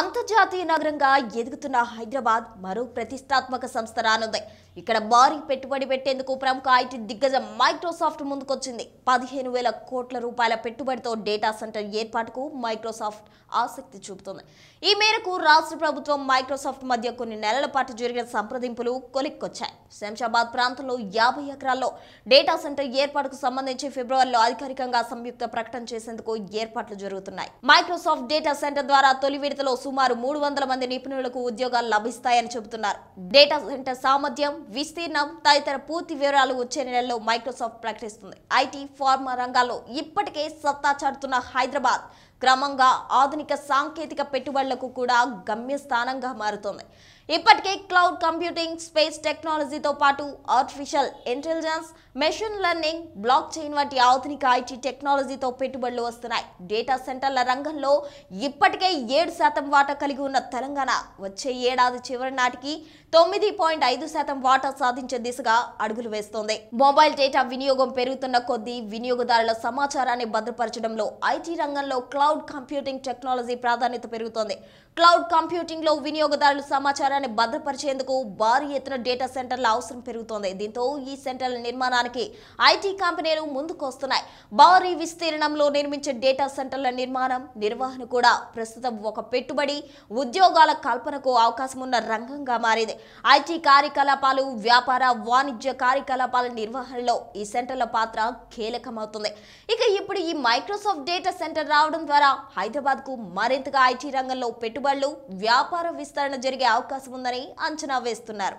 అంతర్జాతీయ నగరంగా ఎదుగుతున్న హైదరాబాద్ మరో ప్రతిష్టాత్మక సంస్థ రానుంది ఇక్కడ భారీ పెట్టుబడి పెట్టేందుకు ప్రముఖ ఐటీ దిగ్గజం మైక్రోసాఫ్ట్ ముందుకొచ్చింది పదిహేను వేల కోట్ల రూపాయల పెట్టుబడితో డేటా సెంటర్ ఏర్పాటుకు మైక్రోసాఫ్ట్ ఆసక్తి చూపుతోంది ఈ మేరకు రాష్ట్ర ప్రభుత్వం మైక్రోసాఫ్ట్ మధ్య కొన్ని నెలల పాటు జరిగిన సంప్రదింపులు కొలిక్కొచ్చాయి శంషాబాద్ ప్రాంతంలో యాభై ఎకరాల్లో డేటా సెంటర్ ఏర్పాటుకు సంబంధించి ఫిబ్రవరిలో అధికారికంగా సంయుక్త ప్రకటన చేసేందుకు ఏర్పాట్లు జరుగుతున్నాయి మైక్రోసాఫ్ట్ డేటా సెంటర్ ద్వారా తొలి విడతలో సుమారు మూడు వందల మంది నిపుణులకు ఉద్యోగాలు లభిస్తాయని చెబుతున్నారు డేటా సెంటర్ సామర్థ్యం విస్తీర్ణం తదితర పూర్తి వివరాలు వచ్చే నెలలో మైక్రోసాఫ్ట్ ప్రకటిస్తుంది ఐటీ ఫార్మా రంగాల్లో ఇప్పటికే సత్తా చాటుతున్న హైదరాబాద్ క్రమంగా ఆధునిక సాంకేతిక పెట్టుబడులకు కూడా గమ్యస్థానంగా మారుతుంది ఇప్పటికే క్లౌడ్ కంప్యూటింగ్ స్పేస్ టెక్నాలజీతో పాటు artificial intelligence machine learning blockchain వంటి ఆధునిక ఐటీ టెక్నాలజీతో పెట్టుబడులు వస్తున్నాయి డేటా సెంటర్ల రంగంలో ఇప్పటికే ఏడు శాతం వాటా కలిగి ఉన్న తెలంగాణ వచ్చే ఏడాది చివరి నాటికి తొమ్మిది పాయింట్ ఐదు శాతం వాటా వాటా సాధించే దిశగా అడుగులు వేస్తోంది మొబైల్ డేటా వినియోగం పెరుగుతున్న కొద్దీ వినియోగదారుల సమాచారాన్ని భద్రపరచడంలో ఐటీ రంగంలో క్లౌడ్ కంప్యూటింగ్ టెక్నాలజీ ప్రాధాన్యత పెరుగుతోంది క్లౌడ్ కంప్యూటింగ్ లో వినియోగదారుల సమాచారాన్ని భద్రపరిచేందుకు భారీ ఎత్తున డేటా సెంటర్ల అవసరం పెరుగుతోంది దీంతో ఈ సెంటర్ల నిర్మాణానికి ఐటీ కంపెనీలు ముందుకొస్తున్నాయి భారీ విస్తీర్ణంలో నిర్మించే డేటా సెంటర్ల నిర్మాణం నిర్వహణ కూడా ప్రస్తుతం ఒక పెట్టుబడి ఉద్యోగాల కల్పనకు అవకాశం ఉన్న రంగంగా మారింది ఐటీ కార్యకలాపాలు వ్యాపార వాణిజ్య కార్యకలాపాల నిర్వహణలో ఈ సెంటర్ల పాత్ర కీలకమవుతుంది ఇక ఇప్పుడు ఈ మైక్రోసాఫ్ట్ డేటా సెంటర్ రావడం ద్వారా హైదరాబాద్కు మరింతగా ఐటీ రంగంలో పెట్టుబడులు వ్యాపార విస్తరణ జరిగే అవకాశం ఉందని అంచనా వేస్తున్నారు